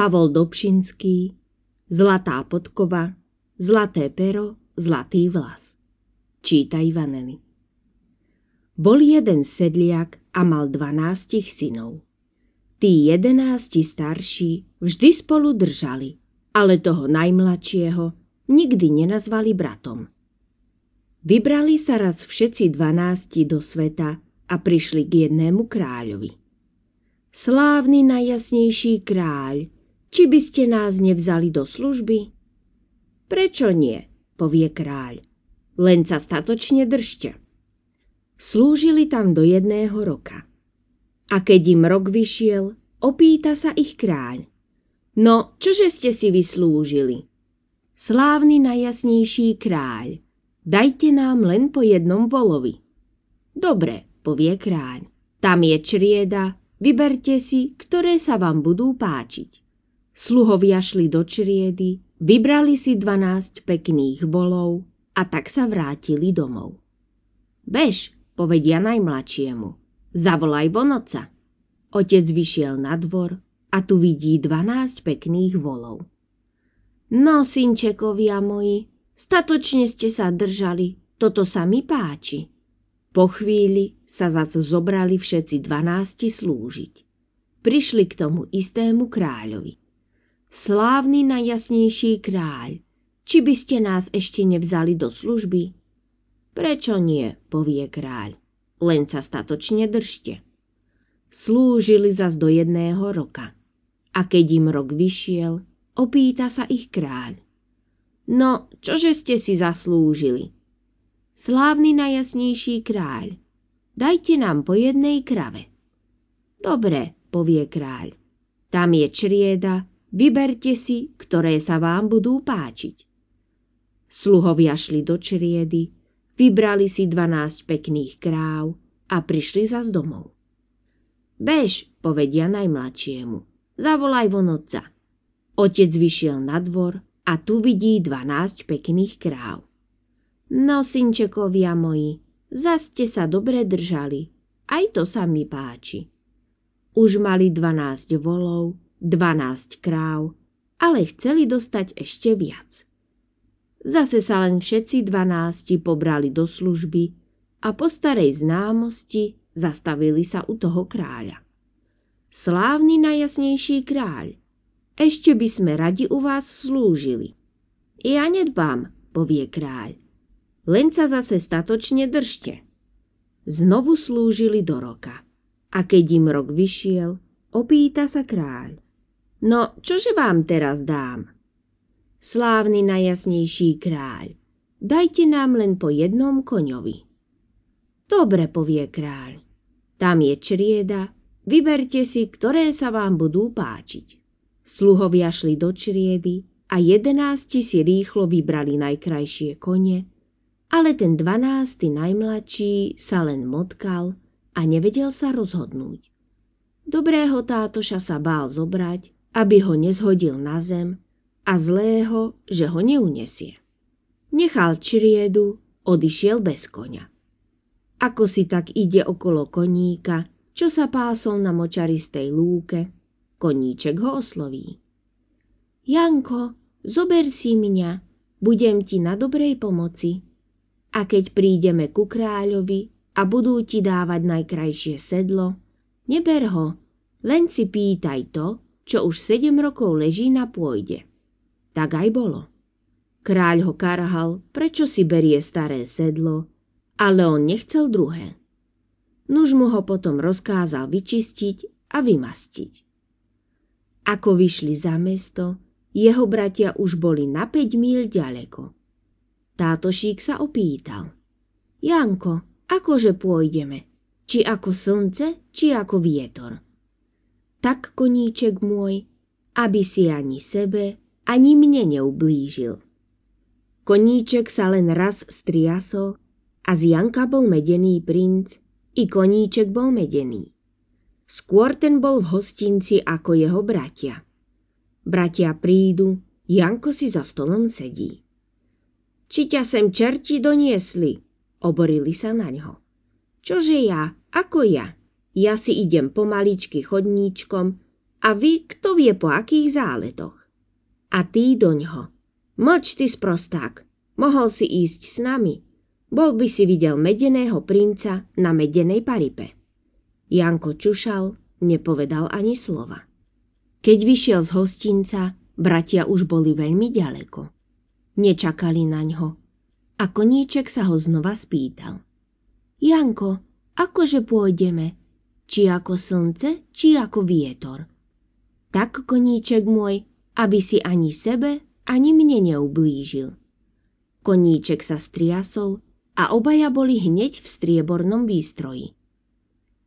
Pavol Dobšinský, Zlatá podkova, Zlaté pero, Zlatý vlas. Číta Ivaneli. Bol jeden sedliak a mal dvanástich synov. Tí jedenásti starší vždy spolu držali, ale toho najmladšieho nikdy nenazvali bratom. Vybrali sa raz všetci dvanásti do sveta a prišli k jednému kráľovi. Slávny najjasnejší kráľ – či by ste nás nevzali do služby? Prečo nie, povie kráľ. Len sa statočne držte. Slúžili tam do jedného roka. A keď im rok vyšiel, opýta sa ich kráľ. No, čože ste si vyslúžili? Slávny najjasnejší kráľ, dajte nám len po jednom volovi. Dobre, povie kráľ. Tam je črieda, vyberte si, ktoré sa vám budú páčiť. Sluhovia šli do čriedy, vybrali si dvanásť pekných volov a tak sa vrátili domov. Bež, povedia najmladšiemu, zavolaj vonoca. Otec vyšiel na dvor a tu vidí dvanásť pekných volov. No, synčekovia moji, statočne ste sa držali, toto sa mi páči. Po chvíli sa zase zobrali všetci dvanásti slúžiť. Prišli k tomu istému kráľovi slávny najjasnejší kráľ, či by ste nás ešte nevzali do služby? Prečo nie, povie kráľ, len sa statočne držte. Slúžili zas do jedného roka. A keď im rok vyšiel, opýta sa ich kráľ. No, čože ste si zaslúžili? Slávny najjasnejší kráľ, dajte nám po jednej krave. Dobre, povie kráľ. Tam je črieda, Vyberte si, ktoré sa vám budú páčiť. Sluhovia šli do čriedy, vybrali si dvanásť pekných kráv a prišli za z domov. Bež, povedia najmladšiemu, zavolaj von otca. Otec vyšiel na dvor a tu vidí dvanásť pekných kráv. No, synčekovia moji, ste sa dobre držali, aj to sa mi páči. Už mali dvanásť volov, 12 kráv, ale chceli dostať ešte viac. Zase sa len všetci dvanácti pobrali do služby a po starej známosti zastavili sa u toho kráľa. Slávny najjasnejší kráľ, ešte by sme radi u vás slúžili. Ja nedbám, povie kráľ. Len sa zase statočne držte. Znovu slúžili do roka. A keď im rok vyšiel, opýta sa kráľ. No, čože vám teraz dám? Slávny najjasnejší kráľ, dajte nám len po jednom koňovi. Dobre, povie kráľ. Tam je črieda, vyberte si, ktoré sa vám budú páčiť. Sluhovia šli do čriedy a jedenácti si rýchlo vybrali najkrajšie kone, ale ten dvanácty najmladší sa len motkal a nevedel sa rozhodnúť. Dobrého tátoša sa bál zobrať, aby ho nezhodil na zem a zlého, že ho neunesie. Nechal čriedu, odišiel bez konia. Ako si tak ide okolo koníka, čo sa pásol na močaristej lúke, koníček ho osloví. Janko, zober si mňa, budem ti na dobrej pomoci. A keď prídeme ku kráľovi a budú ti dávať najkrajšie sedlo, neber ho, len si pýtaj to, čo už sedem rokov leží na pôjde. Tak aj bolo. Kráľ ho karhal, prečo si berie staré sedlo, ale on nechcel druhé. Nuž mu ho potom rozkázal vyčistiť a vymastiť. Ako vyšli za mesto, jeho bratia už boli na 5 míl ďaleko. Táto šík sa opýtal. Janko, akože pôjdeme? Či ako slnce, či ako vietor? tak koníček môj, aby si ani sebe, ani mne neublížil. Koníček sa len raz striasol a z Janka bol medený princ i koníček bol medený. Skôr ten bol v hostinci ako jeho bratia. Bratia prídu, Janko si za stolom sedí. Či ťa sem čerti doniesli? Oborili sa na ňo. Čože ja? Ako ja? ja si idem pomaličky chodníčkom a vy kto vie po akých záletoch. A ty doňho. Mlč ty sprosták, mohol si ísť s nami. Bol by si videl medeného princa na medenej paripe. Janko čušal, nepovedal ani slova. Keď vyšiel z hostinca, bratia už boli veľmi ďaleko. Nečakali na ňo. A koníček sa ho znova spýtal. Janko, akože pôjdeme? či ako slnce, či ako vietor. Tak, koníček môj, aby si ani sebe, ani mne neublížil. Koníček sa striasol a obaja boli hneď v striebornom výstroji.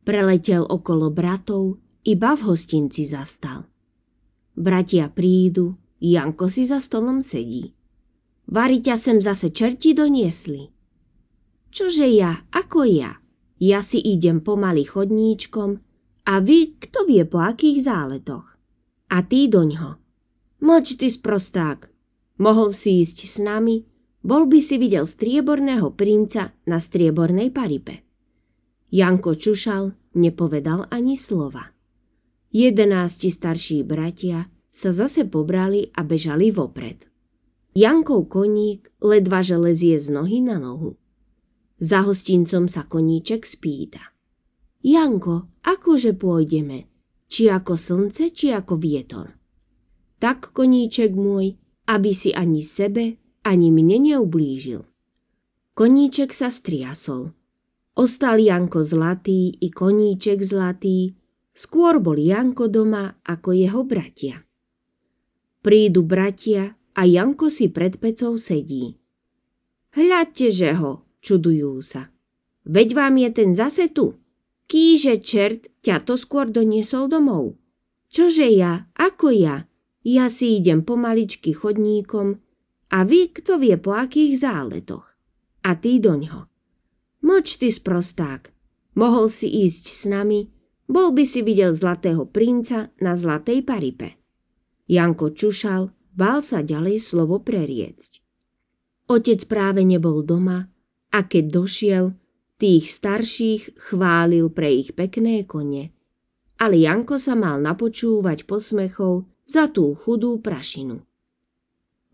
Preletel okolo bratov, iba v hostinci zastal. Bratia prídu, Janko si za stolom sedí. Variťa sem zase čerti doniesli. Čože ja, ako ja? Ja si idem pomaly chodníčkom a vy kto vie po akých záletoch. A ty doňho. Mlč ty sprosták. Mohol si ísť s nami, bol by si videl strieborného princa na striebornej paripe. Janko čušal, nepovedal ani slova. Jedenácti starší bratia sa zase pobrali a bežali vopred. Jankov koník ledva železie z nohy na nohu. Za hostincom sa koníček spýta. Janko, akože pôjdeme? Či ako slnce, či ako vietor? Tak, koníček môj, aby si ani sebe, ani mne neublížil. Koníček sa striasol. Ostal Janko zlatý i koníček zlatý, skôr bol Janko doma ako jeho bratia. Prídu bratia a Janko si pred pecou sedí. Hľadte, že ho, čudujú sa. Veď vám je ten zase tu. Kýže čert ťa to skôr doniesol domov. Čože ja, ako ja? Ja si idem pomaličky chodníkom a vy kto vie po akých záletoch. A ty doňho. Mlč ty sprosták. Mohol si ísť s nami, bol by si videl zlatého princa na zlatej paripe. Janko čušal, bál sa ďalej slovo preriecť. Otec práve nebol doma, a keď došiel, tých starších chválil pre ich pekné kone. Ale Janko sa mal napočúvať posmechov za tú chudú prašinu.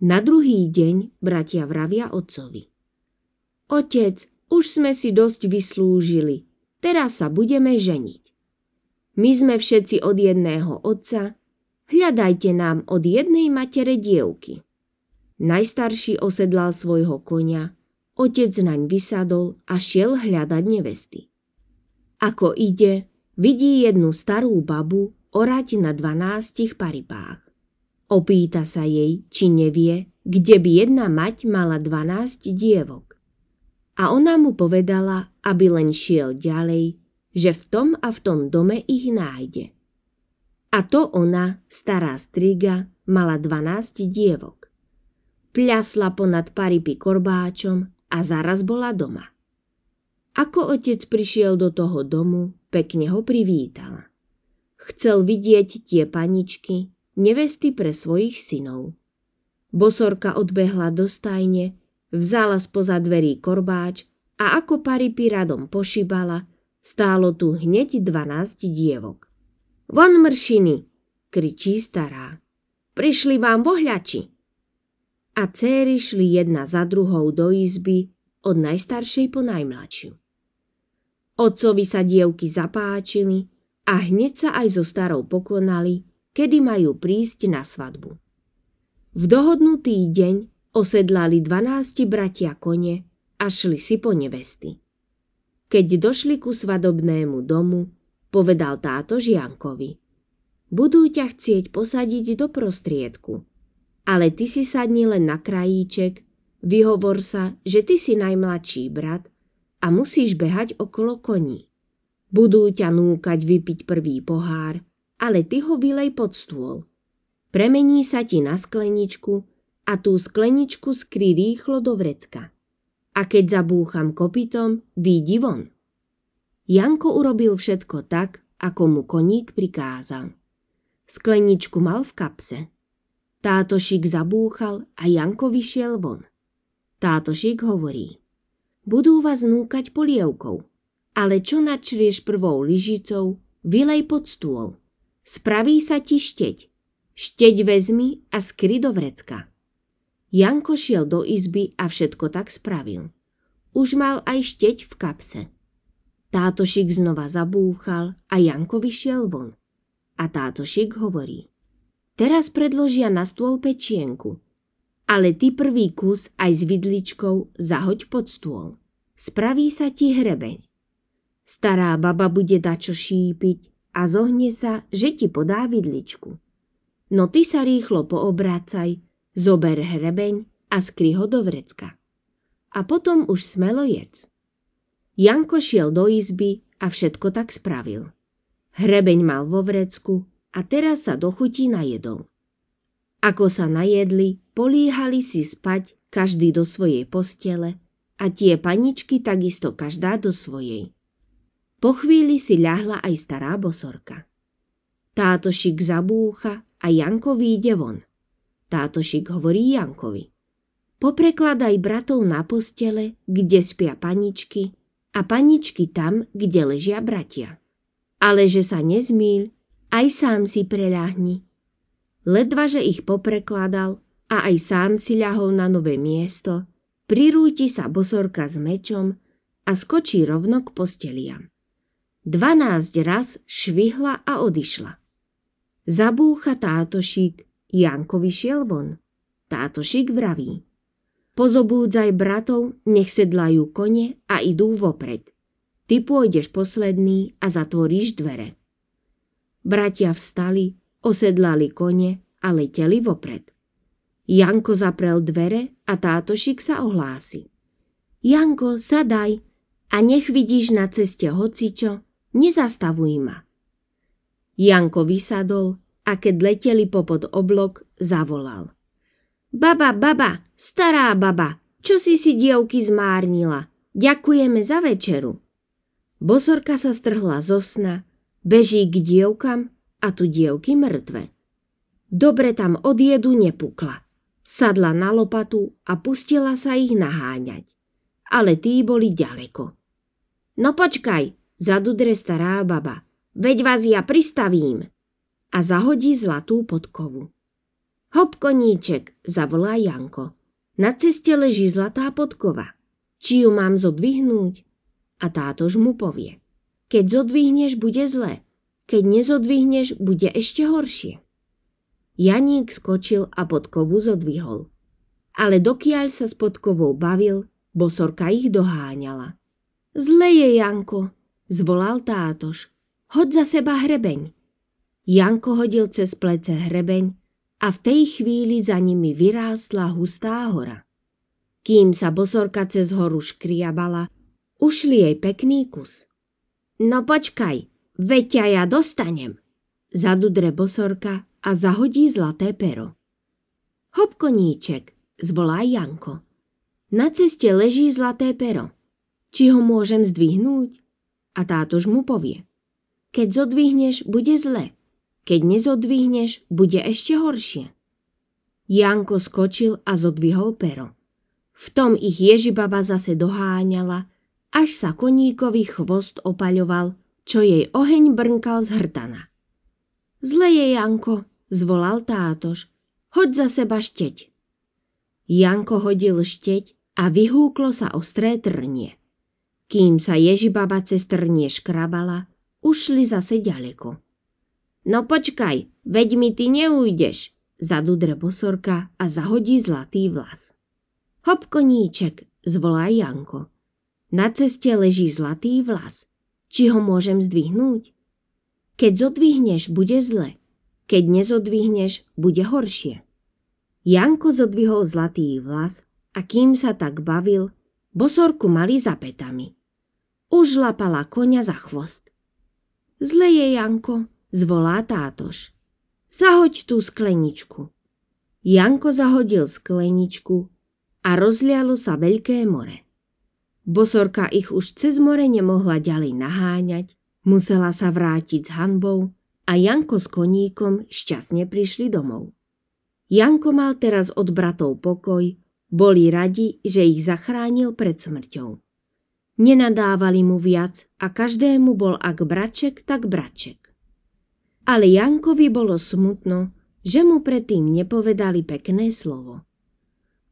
Na druhý deň bratia vravia otcovi. Otec, už sme si dosť vyslúžili, teraz sa budeme ženiť. My sme všetci od jedného otca, hľadajte nám od jednej matere dievky. Najstarší osedlal svojho konia otec naň vysadol a šiel hľadať nevesty. Ako ide, vidí jednu starú babu orať na dvanástich paribách. Opýta sa jej, či nevie, kde by jedna mať mala dvanásť dievok. A ona mu povedala, aby len šiel ďalej, že v tom a v tom dome ich nájde. A to ona, stará striga, mala dvanásť dievok. Pľasla ponad paripy korbáčom a zaraz bola doma. Ako otec prišiel do toho domu, pekne ho privítala. Chcel vidieť tie paničky, nevesty pre svojich synov. Bosorka odbehla do stajne, vzala spoza dverí korbáč a ako paripy radom pošibala, stálo tu hneď dvanásť dievok. Von mršiny, kričí stará. Prišli vám vohľači a céry šli jedna za druhou do izby, od najstaršej po najmladšiu. Otcovi sa dievky zapáčili a hneď sa aj so starou pokonali, kedy majú prísť na svadbu. V dohodnutý deň osedlali dvanásti bratia kone a šli si po nevesty. Keď došli ku svadobnému domu, povedal táto Žiankovi. Budú ťa chcieť posadiť do prostriedku – ale ty si sadni len na krajíček, vyhovor sa, že ty si najmladší brat a musíš behať okolo koní. Budú ťa núkať vypiť prvý pohár, ale ty ho vylej pod stôl. Premení sa ti na skleničku a tú skleničku skry rýchlo do vrecka. A keď zabúcham kopitom, výjdi von. Janko urobil všetko tak, ako mu koník prikázal. Skleničku mal v kapse. Tátošik zabúchal a Janko vyšiel von. Tátošik hovorí. Budú vás núkať polievkou, ale čo načrieš prvou lyžicou, vylej pod stôl. Spraví sa ti šteď. Šteď vezmi a skry do vrecka. Janko šiel do izby a všetko tak spravil. Už mal aj šteď v kapse. Tátošik znova zabúchal a Janko vyšiel von. A tátošik hovorí. Teraz predložia na stôl pečienku. Ale ty prvý kus aj s vidličkou zahoď pod stôl. Spraví sa ti hrebeň. Stará baba bude dačo šípiť a zohne sa, že ti podá vidličku. No ty sa rýchlo poobrácaj, zober hrebeň a skry ho do vrecka. A potom už smelo jedz. Janko šiel do izby a všetko tak spravil. Hrebeň mal vo vrecku, a teraz sa dochutí najedol. Ako sa najedli, políhali si spať, každý do svojej postele a tie paničky takisto každá do svojej. Po chvíli si ľahla aj stará bosorka. Táto šik zabúcha a Janko vyjde von. Táto šik hovorí Jankovi. Poprekladaj bratov na postele, kde spia paničky a paničky tam, kde ležia bratia. Ale že sa nezmýl, aj sám si preľahni. Ledva, že ich poprekladal a aj sám si ľahol na nové miesto, prirúti sa bosorka s mečom a skočí rovno k posteliam. Dvanásť raz švihla a odišla. Zabúcha tátošik, Janko vyšiel von. Tátošik vraví. Pozobúdzaj bratov, nech sedlajú kone a idú vopred. Ty pôjdeš posledný a zatvoríš dvere. Bratia vstali, osedlali kone a leteli vopred. Janko zaprel dvere a tátošik sa ohlási. Janko, sadaj a nech vidíš na ceste hocičo, nezastavuj ma. Janko vysadol a keď leteli popod oblok, zavolal. Baba, baba, stará baba, čo si si dievky zmárnila? Ďakujeme za večeru. Bosorka sa strhla zo sna Beží k dievkam a tu dievky mŕtve. Dobre tam odjedu nepukla. Sadla na lopatu a pustila sa ich naháňať. Ale tí boli ďaleko. No počkaj, zadudre stará baba. Veď vás ja pristavím. A zahodí zlatú podkovu. Hop, koníček, zavolá Janko. Na ceste leží zlatá podkova. Či ju mám zodvihnúť? A tátož mu povie. Keď zodvihneš, bude zle. Keď nezodvihneš, bude ešte horšie. Janík skočil a podkovu zodvihol. Ale dokiaľ sa s podkovou bavil, bosorka ich doháňala. Zle je, Janko, zvolal tátoš. Hod za seba hrebeň. Janko hodil cez plece hrebeň a v tej chvíli za nimi vyrástla hustá hora. Kým sa bosorka cez horu škriabala, ušli jej pekný kus. No počkaj, veď ja, ja dostanem. Zadudre bosorka a zahodí zlaté pero. Hop koníček, zvolá Janko. Na ceste leží zlaté pero. Či ho môžem zdvihnúť? A tátož mu povie. Keď zodvihneš, bude zle. Keď nezodvihneš, bude ešte horšie. Janko skočil a zodvihol pero. V tom ich Ježibaba zase doháňala až sa koníkový chvost opaľoval, čo jej oheň brnkal z hrtana. Zle je, Janko, zvolal tátož. Hoď za seba šteť. Janko hodil šteť a vyhúklo sa ostré trnie. Kým sa Ježibaba cez trnie škrabala, ušli zase ďaleko. No počkaj, veď mi ty neújdeš, zadudre bosorka a zahodí zlatý vlas. Hop koníček, zvolá Janko. Na ceste leží zlatý vlas. Či ho môžem zdvihnúť? Keď zodvihneš, bude zle. Keď nezodvihneš, bude horšie. Janko zodvihol zlatý vlas a kým sa tak bavil, bosorku mali za petami. Už lapala konia za chvost. Zle je, Janko, zvolá tátoš. Zahoď tú skleničku. Janko zahodil skleničku a rozlialo sa veľké more. Bosorka ich už cez more nemohla ďalej naháňať, musela sa vrátiť s hanbou a Janko s koníkom šťastne prišli domov. Janko mal teraz od bratov pokoj, boli radi, že ich zachránil pred smrťou. Nenadávali mu viac a každému bol ak braček, tak braček. Ale Jankovi bolo smutno, že mu predtým nepovedali pekné slovo.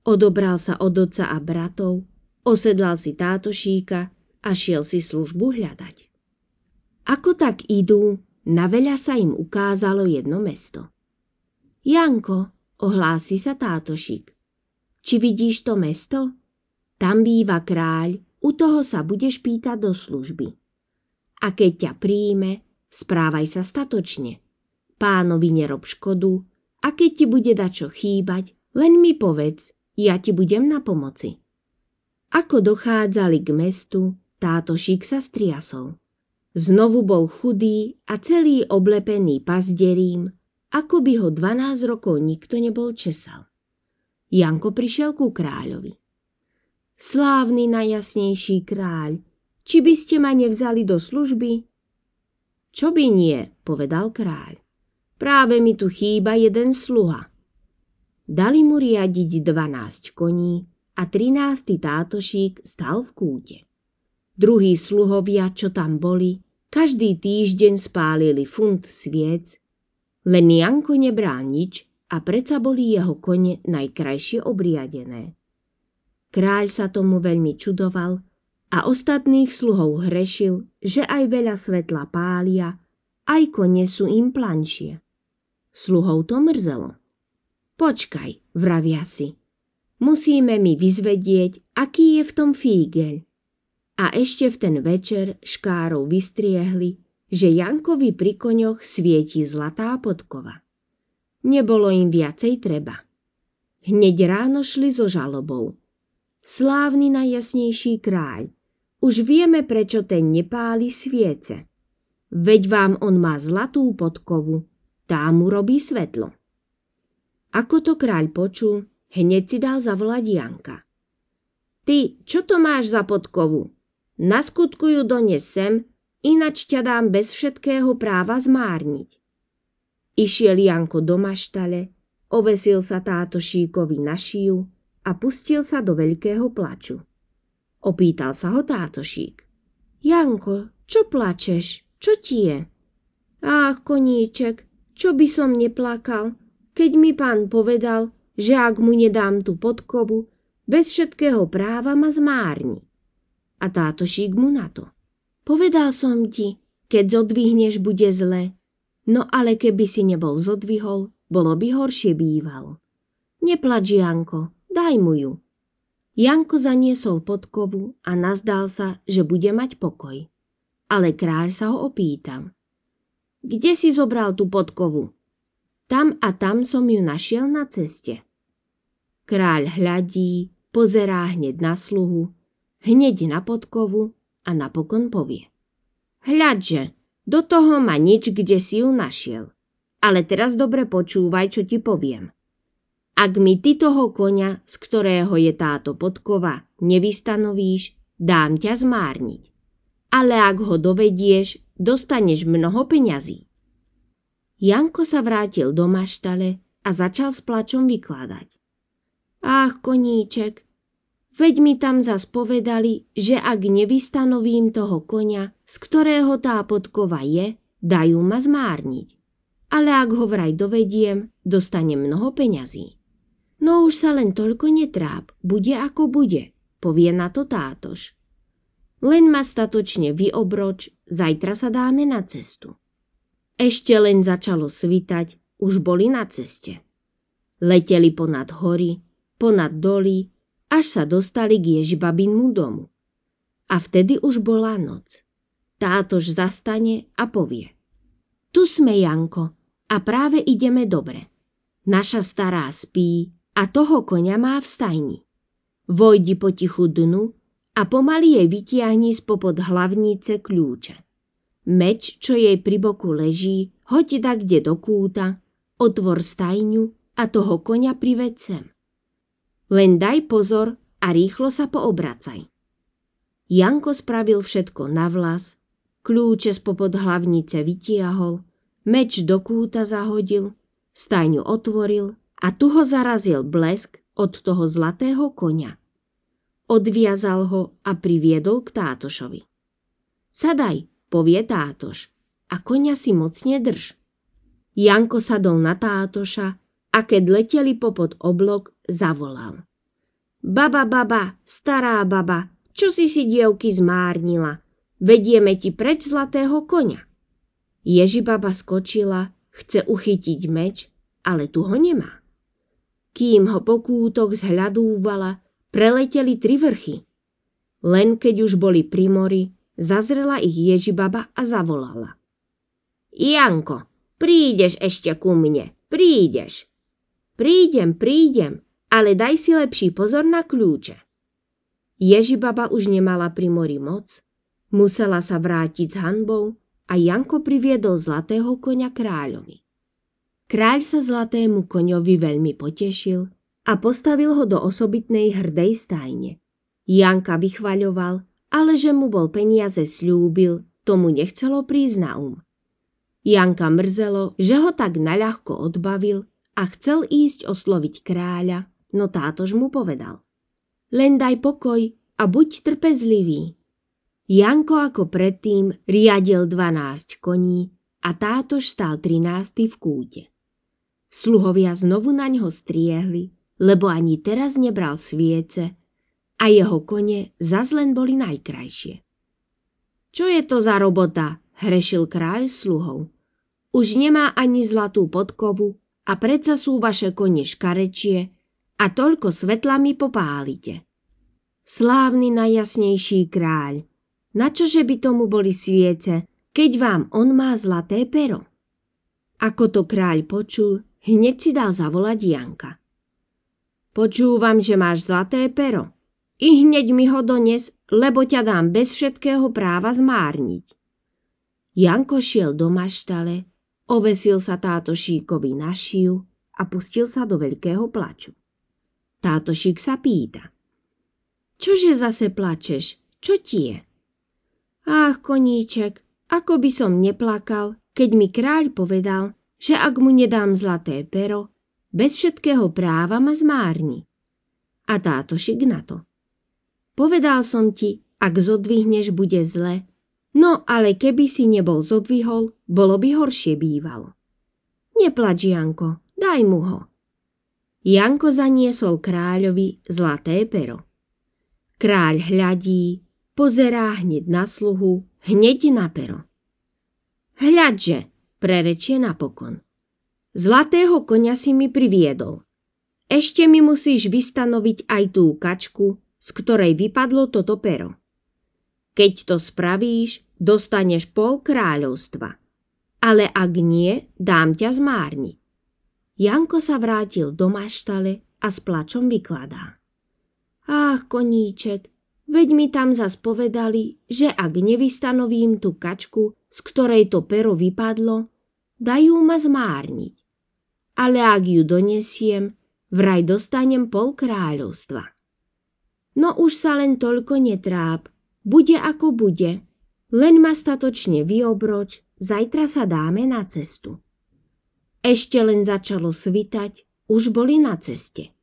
Odobral sa od oca a bratov, Osedlal si tátošíka a šiel si službu hľadať. Ako tak idú, na veľa sa im ukázalo jedno mesto. Janko, ohlási sa tátošík. Či vidíš to mesto? Tam býva kráľ, u toho sa budeš pýtať do služby. A keď ťa príjme, správaj sa statočne. Pánovi nerob škodu a keď ti bude dačo chýbať, len mi povedz, ja ti budem na pomoci. Ako dochádzali k mestu, táto šik sa striasol. Znovu bol chudý a celý oblepený pazderím, ako by ho 12 rokov nikto nebol česal. Janko prišiel ku kráľovi. Slávny najjasnejší kráľ, či by ste ma nevzali do služby? Čo by nie, povedal kráľ. Práve mi tu chýba jeden sluha. Dali mu riadiť 12 koní, a trinásty tátošík stal v kúte. Druhí sluhovia, čo tam boli, každý týždeň spálili funt sviec, len Janko nebral nič a predsa boli jeho kone najkrajšie obriadené. Kráľ sa tomu veľmi čudoval a ostatných sluhov hrešil, že aj veľa svetla pália, aj kone sú im planšie. Sluhov to mrzelo. Počkaj, vravia si, Musíme mi vyzvedieť, aký je v tom fígeľ. A ešte v ten večer škárov vystriehli, že Jankovi pri koňoch svieti zlatá podkova. Nebolo im viacej treba. Hneď ráno šli so žalobou. Slávny najjasnejší kráľ, už vieme, prečo ten nepáli sviece. Veď vám on má zlatú podkovu, tá mu robí svetlo. Ako to kráľ počul, Hneď si dal zavolať Janka. Ty, čo to máš za podkovu? Naskutkujú skutku ju dones sem, inač ťa dám bez všetkého práva zmárniť. Išiel Janko do maštale, ovesil sa táto šíkovi na šiju a pustil sa do veľkého plaču. Opýtal sa ho šík. Janko, čo plačeš? Čo ti je? Ach, koníček, čo by som neplakal, keď mi pán povedal, že ak mu nedám tú podkovu, bez všetkého práva ma zmárni. A táto šík mu na to. Povedal som ti, keď zodvihneš, bude zle. No ale keby si nebol zodvihol, bolo by horšie býval. Neplač, Janko, daj mu ju. Janko zaniesol podkovu a nazdal sa, že bude mať pokoj. Ale kráľ sa ho opýtal. Kde si zobral tú podkovu? Tam a tam som ju našiel na ceste. Kráľ hľadí, pozerá hneď na sluhu, hneď na podkovu a napokon povie. Hľadže, do toho ma nič, kde si ju našiel. Ale teraz dobre počúvaj, čo ti poviem. Ak mi ty toho konia, z ktorého je táto podkova, nevystanovíš, dám ťa zmárniť. Ale ak ho dovedieš, dostaneš mnoho peňazí. Janko sa vrátil do maštale a začal s plačom vykladať. Ach, koníček, veď mi tam zas povedali, že ak nevystanovím toho konia, z ktorého tá podkova je, dajú ma zmárniť. Ale ak ho vraj dovediem, dostane mnoho peňazí. No už sa len toľko netráp, bude ako bude, povie na to tátoš. Len ma statočne vyobroč, zajtra sa dáme na cestu. Ešte len začalo svitať, už boli na ceste. Leteli ponad hory, ponad doly, až sa dostali k Ježibabinmu domu. A vtedy už bola noc. Tátož zastane a povie. Tu sme, Janko, a práve ideme dobre. Naša stará spí a toho konia má v stajni. Vojdi potichu dnu a pomaly jej vytiahni spopod hlavnice kľúča. Meč, čo jej pri boku leží, hoď da kde do kúta, otvor stajňu a toho konia privedcem. sem. Len daj pozor a rýchlo sa poobracaj. Janko spravil všetko na vlas, kľúče spopod hlavnice vytiahol, meč do kúta zahodil, stajňu otvoril a tu ho zarazil blesk od toho zlatého konia. Odviazal ho a priviedol k tátošovi. Sadaj, povie tátoš, a konia si mocne drž. Janko sadol na tátoša a keď leteli popod oblok, zavolal. Baba, baba, stará baba, čo si si dievky zmárnila? Vedieme ti preč zlatého konia. Ježi baba skočila, chce uchytiť meč, ale tu ho nemá. Kým ho pokútok zhľadúvala, preleteli tri vrchy. Len keď už boli pri mori, zazrela ich Ježibaba a zavolala. Janko, prídeš ešte ku mne, prídeš. Prídem, prídem, ale daj si lepší pozor na kľúče. Ježibaba už nemala pri mori moc, musela sa vrátiť s hanbou a Janko priviedol zlatého konia kráľovi. Kráľ sa zlatému koňovi veľmi potešil a postavil ho do osobitnej hrdej stajne. Janka vychvaľoval, ale že mu bol peniaze slúbil, tomu nechcelo prísť na um. Janka mrzelo, že ho tak naľahko odbavil a chcel ísť osloviť kráľa, no tátož mu povedal. Len daj pokoj a buď trpezlivý. Janko ako predtým riadil 12 koní a tátož stál 13 v kúte. Sluhovia znovu na ňo striehli, lebo ani teraz nebral sviece a jeho kone zas len boli najkrajšie. Čo je to za robota, hrešil kráľ sluhov. Už nemá ani zlatú podkovu a predsa sú vaše kone škarečie a toľko svetla mi popálite. Slávny najjasnejší kráľ, na čože by tomu boli sviece, keď vám on má zlaté pero? Ako to kráľ počul, hneď si dal zavolať Janka. Počúvam, že máš zlaté pero. I hneď mi ho dones, lebo ťa dám bez všetkého práva zmárniť. Janko šiel do maštale, ovesil sa táto šíkovi na šiu a pustil sa do veľkého plaču. Táto šik sa pýta. Čože zase plačeš? Čo ti je? Ach, koníček, ako by som neplakal, keď mi kráľ povedal, že ak mu nedám zlaté pero, bez všetkého práva ma zmárni. A táto šik na to. Povedal som ti, ak zodvihneš, bude zle, no ale keby si nebol zodvihol, bolo by horšie bývalo. Neplač, Janko, daj mu ho. Janko zaniesol kráľovi zlaté pero. Kráľ hľadí, pozerá hneď na sluhu, hneď na pero. Hľadže, prerečie napokon. Zlatého konia si mi priviedol. Ešte mi musíš vystanoviť aj tú kačku, z ktorej vypadlo toto pero. Keď to spravíš, dostaneš pol kráľovstva. Ale ak nie, dám ťa zmárniť. Janko sa vrátil do maštale a s plačom vykladá. Ach, koníček, veď mi tam zas povedali, že ak nevystanovím tú kačku, z ktorej to pero vypadlo, dajú ma zmárniť. Ale ak ju donesiem, vraj dostanem pol kráľovstva. No už sa len toľko netráp, bude ako bude, len ma statočne vyobroč, zajtra sa dáme na cestu. Ešte len začalo svitať, už boli na ceste.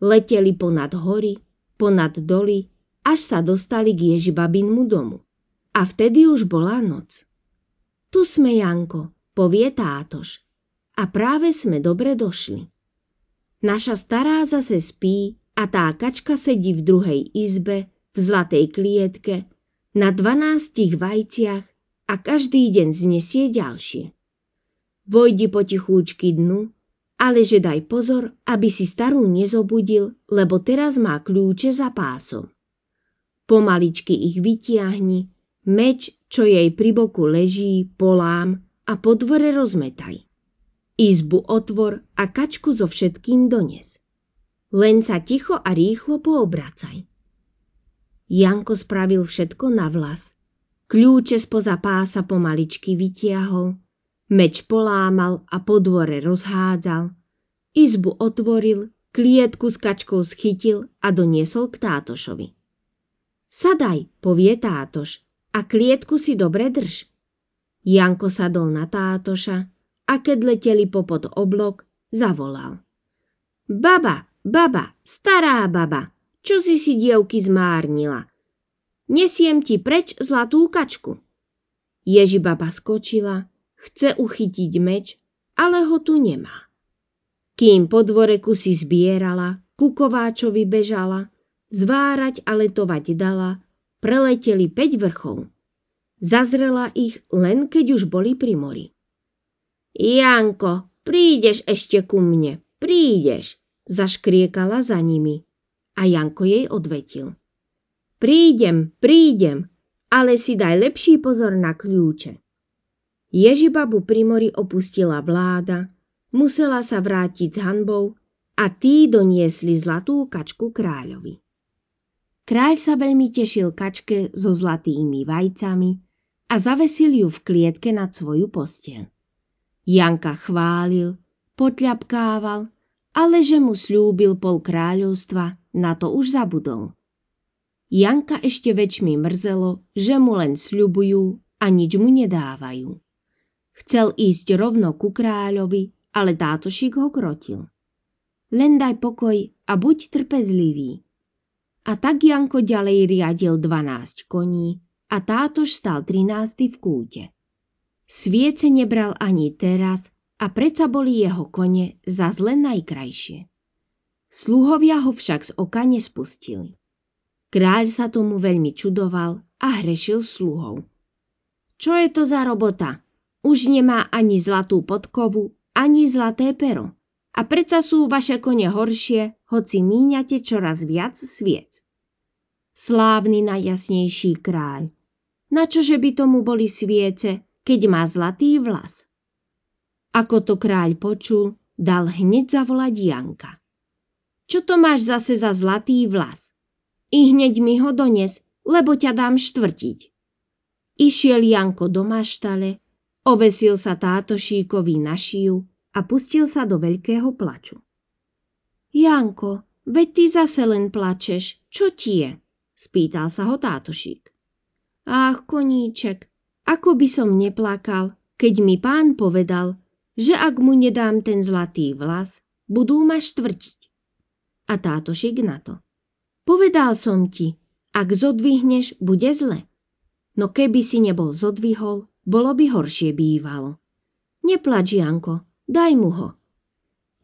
Leteli ponad hory, ponad doly, až sa dostali k Ježibabinmu domu. A vtedy už bola noc. Tu sme, Janko, povie tátoš. A práve sme dobre došli. Naša stará zase spí a tá kačka sedí v druhej izbe, v zlatej klietke, na dvanástich vajciach a každý deň znesie ďalšie. Vojdi potichúčky dnu, ale že daj pozor, aby si starú nezobudil, lebo teraz má kľúče za pásom. Pomaličky ich vytiahni, meč, čo jej pri boku leží, polám a po dvore rozmetaj. Izbu otvor a kačku so všetkým dones. Len sa ticho a rýchlo poobracaj. Janko spravil všetko na vlas. Kľúče spoza pása pomaličky vytiahol, Meč polámal a po dvore rozhádzal. Izbu otvoril, klietku s kačkou schytil a doniesol k tátošovi. Sadaj, povie tátoš, a klietku si dobre drž. Janko sadol na tátoša a keď leteli popod oblok, zavolal. Baba, baba, stará baba, čo si si dievky zmárnila? Nesiem ti preč zlatú kačku. Ježi baba skočila, chce uchytiť meč, ale ho tu nemá. Kým po dvore kusy zbierala, ku kováčovi bežala, zvárať a letovať dala, preleteli 5 vrchov. Zazrela ich len keď už boli pri mori. Janko, prídeš ešte ku mne, prídeš, zaškriekala za nimi. A Janko jej odvetil. Prídem, prídem, ale si daj lepší pozor na kľúče. Ježibabu pri mori opustila vláda, musela sa vrátiť s hanbou a tí doniesli zlatú kačku kráľovi. Kráľ sa veľmi tešil kačke so zlatými vajcami a zavesil ju v klietke nad svoju posteľ. Janka chválil, potľapkával, ale že mu slúbil pol kráľovstva, na to už zabudol. Janka ešte väčšmi mrzelo, že mu len sľubujú a nič mu nedávajú. Chcel ísť rovno ku kráľovi, ale tátošik ho krotil. Len daj pokoj a buď trpezlivý. A tak Janko ďalej riadil 12 koní a tátož stal 13 v kúte. Sviece nebral ani teraz a predsa boli jeho kone za zle najkrajšie. Sluhovia ho však z oka nespustili. Kráľ sa tomu veľmi čudoval a hrešil sluhov. Čo je to za robota? Už nemá ani zlatú podkovu, ani zlaté pero. A predsa sú vaše kone horšie, hoci míňate čoraz viac sviec. Slávny najjasnejší kráľ. čože by tomu boli sviece, keď má zlatý vlas? Ako to kráľ počul, dal hneď zavolať Janka. Čo to máš zase za zlatý vlas? I hneď mi ho dones, lebo ťa dám štvrtiť. Išiel Janko do maštale Ovesil sa tátošíkovi na šiju a pustil sa do veľkého plaču. Janko, veď ty zase len plačeš, čo ti je? Spýtal sa ho tátošík. Ach, koníček, ako by som neplakal, keď mi pán povedal, že ak mu nedám ten zlatý vlas, budú ma štvrtiť. A tátošík na to. Povedal som ti, ak zodvihneš, bude zle. No keby si nebol zodvihol, bolo by horšie bývalo. Neplač, Janko, daj mu ho.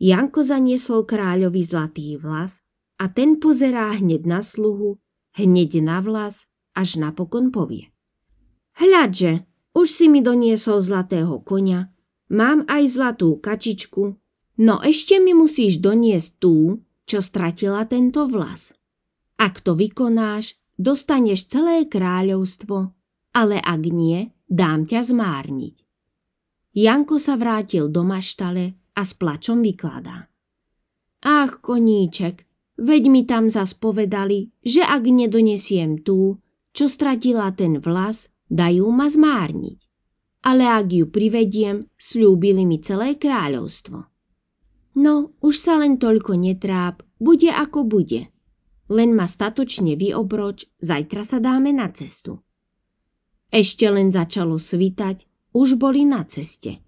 Janko zaniesol kráľovi zlatý vlas a ten pozerá hneď na sluhu, hneď na vlas, až napokon povie. Hľadže, už si mi doniesol zlatého konia, mám aj zlatú kačičku, no ešte mi musíš doniesť tú, čo stratila tento vlas. Ak to vykonáš, dostaneš celé kráľovstvo, ale ak nie, dám ťa zmárniť. Janko sa vrátil do maštale a s plačom vykladá. Ach, koníček, veď mi tam zas povedali, že ak nedonesiem tú, čo stratila ten vlas, dajú ma zmárniť. Ale ak ju privediem, slúbili mi celé kráľovstvo. No, už sa len toľko netráp, bude ako bude. Len ma statočne vyobroč, zajtra sa dáme na cestu. Ešte len začalo svitať, už boli na ceste.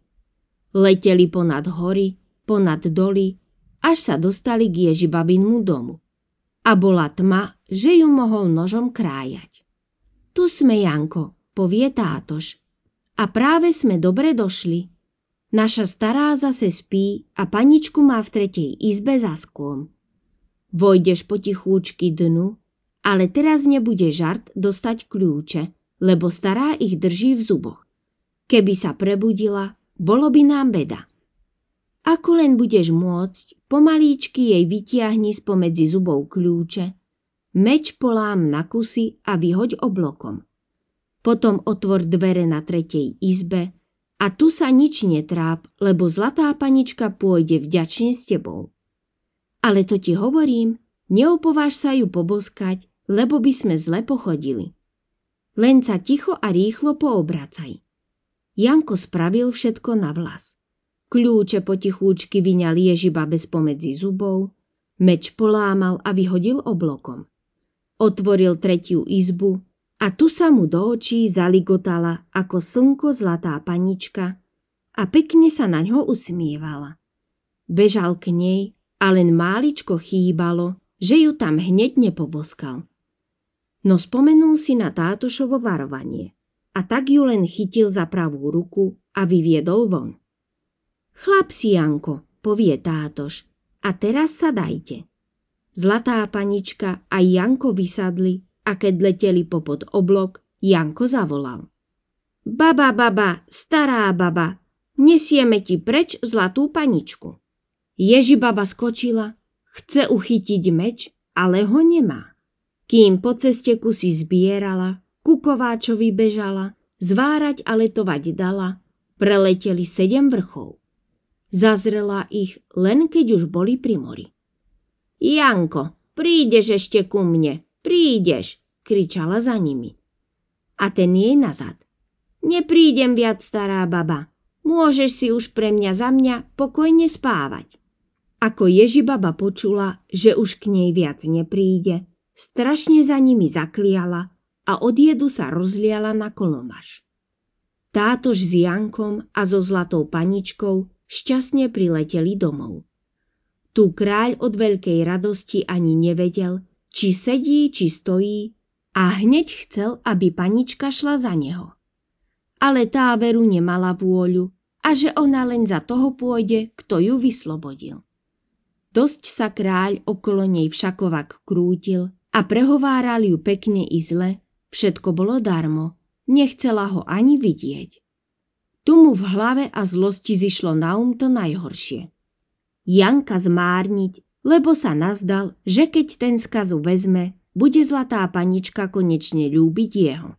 Leteli ponad hory, ponad doly, až sa dostali k Ježibabinmu domu. A bola tma, že ju mohol nožom krájať. Tu sme, Janko, povie tátoš. A práve sme dobre došli. Naša stará zase spí a paničku má v tretej izbe za sklom. Vojdeš potichúčky dnu, ale teraz nebude žart dostať kľúče lebo stará ich drží v zuboch. Keby sa prebudila, bolo by nám beda. Ako len budeš môcť, pomalíčky jej vytiahni spomedzi zubov kľúče, meč polám na kusy a vyhoď oblokom. Potom otvor dvere na tretej izbe a tu sa nič netráp, lebo zlatá panička pôjde vďačne s tebou. Ale to ti hovorím, neopováž sa ju poboskať, lebo by sme zle pochodili. Len sa ticho a rýchlo poobracaj. Janko spravil všetko na vlas. Kľúče potichúčky vyňal bez pomedzi zubov, meč polámal a vyhodil oblokom. Otvoril tretiu izbu a tu sa mu do očí zaligotala ako slnko zlatá panička a pekne sa na ňo usmievala. Bežal k nej a len máličko chýbalo, že ju tam hneď nepoboskal no spomenul si na Tátošovo varovanie a tak ju len chytil za pravú ruku a vyviedol von. Chlap si, Janko, povie Tátoš, a teraz sa dajte. Zlatá panička a Janko vysadli a keď leteli popod oblok, Janko zavolal. Baba, baba, stará baba, nesieme ti preč zlatú paničku. Ježi baba skočila, chce uchytiť meč, ale ho nemá kým po ceste kusy zbierala, ku kováčovi bežala, zvárať a letovať dala, preleteli sedem vrchov. Zazrela ich, len keď už boli pri mori. Janko, prídeš ešte ku mne, prídeš, kričala za nimi. A ten jej nazad. Neprídem viac, stará baba. Môžeš si už pre mňa za mňa pokojne spávať. Ako Ježibaba počula, že už k nej viac nepríde, Strašne za nimi zakliala a odjedu sa rozliala na kolomaž. Tátož s Jankom a so zlatou paničkou šťastne prileteli domov. Tu kráľ od veľkej radosti ani nevedel, či sedí, či stojí a hneď chcel, aby panička šla za neho. Ale tá veru nemala vôľu a že ona len za toho pôjde, kto ju vyslobodil. Dosť sa kráľ okolo nej všakovak krútil a prehovárali ju pekne i zle, všetko bolo darmo, nechcela ho ani vidieť. Tu mu v hlave a zlosti zišlo na um to najhoršie. Janka zmárniť, lebo sa nazdal, že keď ten skazu vezme, bude zlatá panička konečne ľúbiť jeho.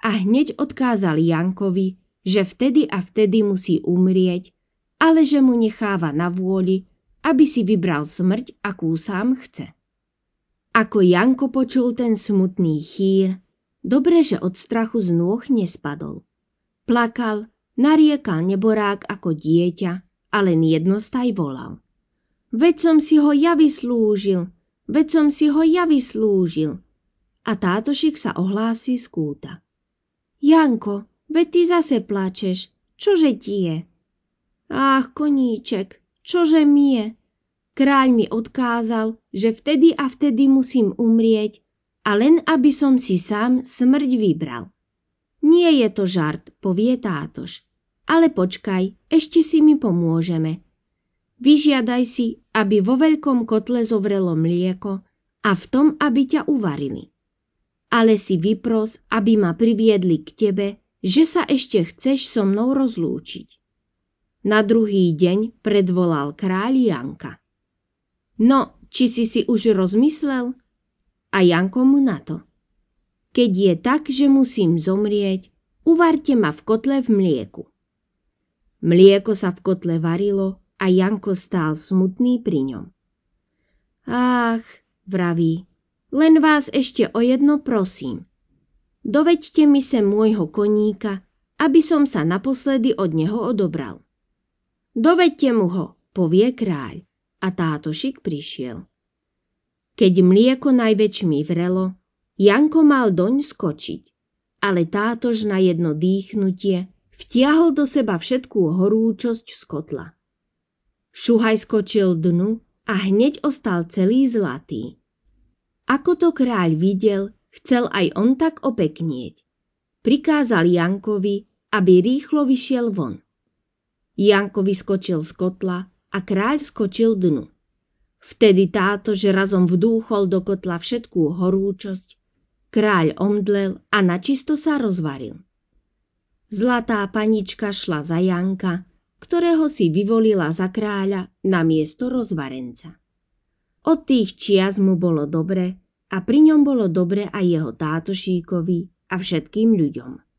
A hneď odkázal Jankovi, že vtedy a vtedy musí umrieť, ale že mu necháva na vôli, aby si vybral smrť, akú sám chce. Ako Janko počul ten smutný chýr, dobre, že od strachu z nôh nespadol. Plakal, nariekal neborák ako dieťa ale len jednostaj volal. Veď som si ho ja vyslúžil, veď som si ho ja vyslúžil. A tátošik sa ohlási z kúta. Janko, veď ty zase plačeš, čože ti je? Ach, koníček, čože mi je? Kráľ mi odkázal, že vtedy a vtedy musím umrieť a len aby som si sám smrť vybral. Nie je to žart, povie tátož. Ale počkaj, ešte si mi pomôžeme. Vyžiadaj si, aby vo veľkom kotle zovrelo mlieko a v tom, aby ťa uvarili. Ale si vypros, aby ma priviedli k tebe, že sa ešte chceš so mnou rozlúčiť. Na druhý deň predvolal kráľ Janka. No, či si si už rozmyslel? A Janko mu na to. Keď je tak, že musím zomrieť, uvarte ma v kotle v mlieku. Mlieko sa v kotle varilo a Janko stál smutný pri ňom. Ach, vraví, len vás ešte o jedno prosím. Doveďte mi sem môjho koníka, aby som sa naposledy od neho odobral. Doveďte mu ho, povie kráľ a tátošik prišiel. Keď mlieko najväčšmi vrelo, Janko mal doň skočiť, ale tátož na jedno dýchnutie vtiahol do seba všetkú horúčosť z kotla. Šuhaj skočil dnu a hneď ostal celý zlatý. Ako to kráľ videl, chcel aj on tak opeknieť. Prikázal Jankovi, aby rýchlo vyšiel von. Janko vyskočil z kotla a kráľ skočil dnu. Vtedy táto, že razom vdúchol do kotla všetkú horúčosť, kráľ omdlel a načisto sa rozvaril. Zlatá panička šla za Janka, ktorého si vyvolila za kráľa na miesto rozvarenca. Od tých čias mu bolo dobre a pri ňom bolo dobre aj jeho tátošíkovi a všetkým ľuďom.